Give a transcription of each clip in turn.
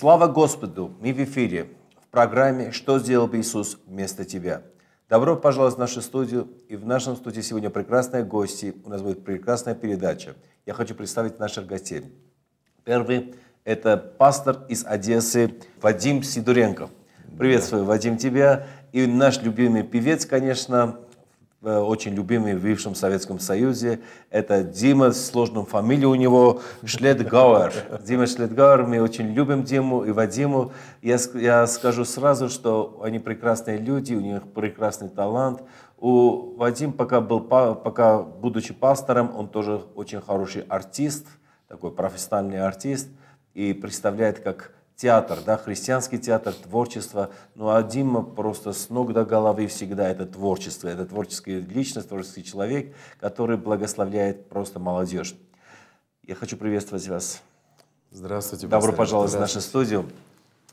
Слава Господу! Мы в эфире в программе «Что сделал бы Иисус вместо тебя?». Добро пожаловать в нашу студию. И в нашем студии сегодня прекрасные гости. У нас будет прекрасная передача. Я хочу представить наших гостей. Первый – это пастор из Одессы Вадим Сидоренко. Приветствую, Вадим, тебя. И наш любимый певец, конечно, Э, очень любимый в бывшем Советском Союзе. Это Дима с сложным фамилией у него Шлетгауэр. Дима Шлетгауэр, мы очень любим Диму и Вадиму. Я, я скажу сразу, что они прекрасные люди, у них прекрасный талант. У Вадим, пока, был, пока будучи пастором, он тоже очень хороший артист, такой профессиональный артист, и представляет, как театр, да, христианский театр, творчество. Ну а Дима просто с ног до головы всегда это творчество, это творческая личность, творческий человек, который благословляет просто молодежь. Я хочу приветствовать вас. Здравствуйте. Добро пожаловать в нашу студию.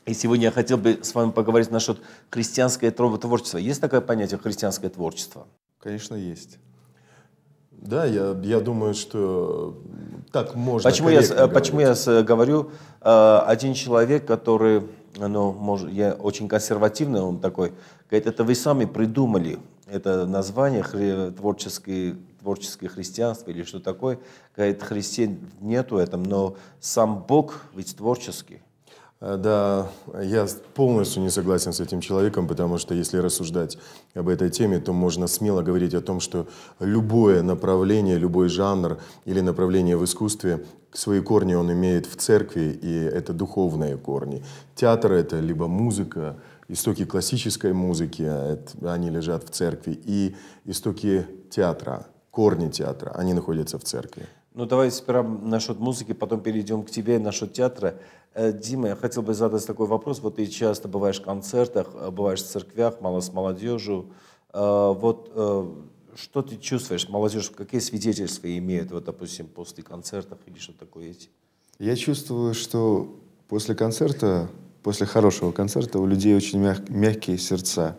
И сегодня я хотел бы с вами поговорить насчет христианское творчество. Есть такое понятие христианское творчество? Конечно, есть. Да, я, я думаю, что так можно. Почему я, почему я э, говорю, э, один человек, который, ну, может, я очень консервативный, он такой, говорит, это вы сами придумали это название хри, творческое, творческое христианство или что такое. Говорит, христиан нету этом, но сам Бог ведь творческий. Э, да, я полностью не согласен с этим человеком, потому что если рассуждать об этой теме, то можно смело говорить о том, что любое направление, любой жанр или направление в искусстве свои корни он имеет в церкви, и это духовные корни. Театр — это либо музыка, истоки классической музыки, а они лежат в церкви, и истоки театра, корни театра, они находятся в церкви. Ну, давай сперва насчет музыки, потом перейдем к тебе насчет театра. Э, Дима, я хотел бы задать такой вопрос. Вот ты часто бываешь в концертах, э, бываешь в церквях, мало с молодежью. Э, вот что ты чувствуешь? Молодежь какие свидетельства имеет, вот, допустим, после концертов или что такое есть? Я чувствую, что после концерта, после хорошего концерта у людей очень мяг мягкие сердца.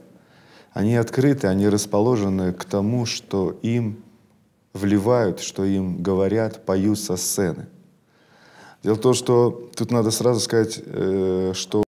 Они открыты, они расположены к тому, что им вливают, что им говорят, поют со сцены. Дело в том, что тут надо сразу сказать, э, что